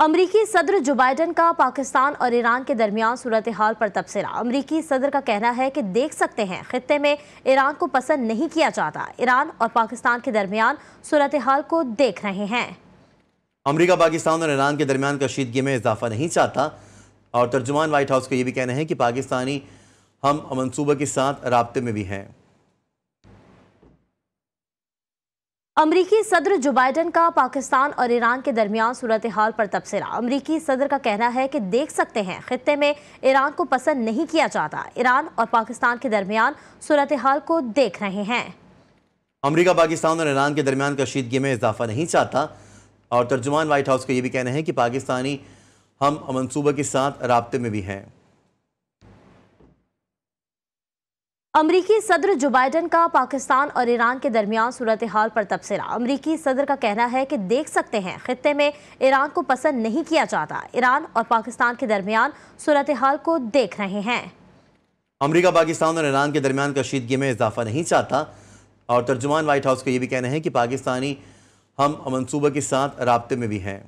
अमरीकी सदर जो बाइडन का पाकिस्तान और ईरान के दरमियान सूरत हाल पर तबसरा अमरीकी सदर का कहना है कि देख सकते हैं खत्े में ईरान को पसंद नहीं किया जाता ईरान और पाकिस्तान के दरमियान सूरत हाल को देख रहे हैं अमरीका पाकिस्तान और ईरान के दरमियान कशीदगी में इजाफा नहीं चाहता और तर्जुमान वाइट हाउस का ये भी कहना है कि पाकिस्तानी हम मनसूबे के साथ रबते में भी हैं अमरीकी सदर जो बाइडन का पाकिस्तान और ईरान के दरमियान सूरत हाल पर तबसरा अमरीकी सदर का कहना है कि देख सकते हैं खत्े में ईरान को पसंद नहीं किया जाता ईरान और पाकिस्तान के दरमियान सूरत हाल को देख रहे हैं अमरीका पाकिस्तान और ईरान के दरमियान कशीदगी में इजाफा नहीं चाहता और तर्जुमान वाइट हाउस का ये भी कहना है कि पाकिस्तानी हम मनसूबे के साथ रबते में भी हैं अमरीकी सदर जो बाइडन का पाकिस्तान और ईरान के दरमियान सूरत हाल पर तबसरा अमरीकी सदर का कहना है कि देख सकते हैं खत्े में ईरान को पसंद नहीं किया जाता ईरान और पाकिस्तान के दरमियान सूरत हाल को देख रहे हैं अमरीका पाकिस्तान और ईरान के दरमियान कशीदगी में इजाफा नहीं चाहता और तर्जुमान वाइट हाउस का ये भी कहना है कि पाकिस्तानी हम मनसूबों के साथ रबते में भी हैं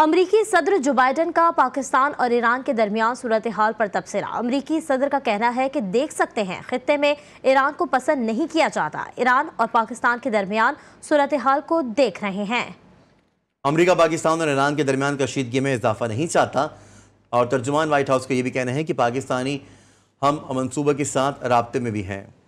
अमरीकी सदर जो बाइडन का पाकिस्तान और ईरान के दरमियान सूरत हाल पर तबसरा अमरीकी सदर का कहना है कि देख सकते हैं खत्े में ईरान को पसंद नहीं किया जाता ईरान और पाकिस्तान के दरमियान सूरत हाल को देख रहे हैं अमरीका पाकिस्तान और ईरान के दरमियान कशीदगी में इजाफा नहीं चाहता और तर्जुमान वाइट हाउस का ये भी कहना है कि पाकिस्तानी हम मनसूबा के साथ रबते में भी हैं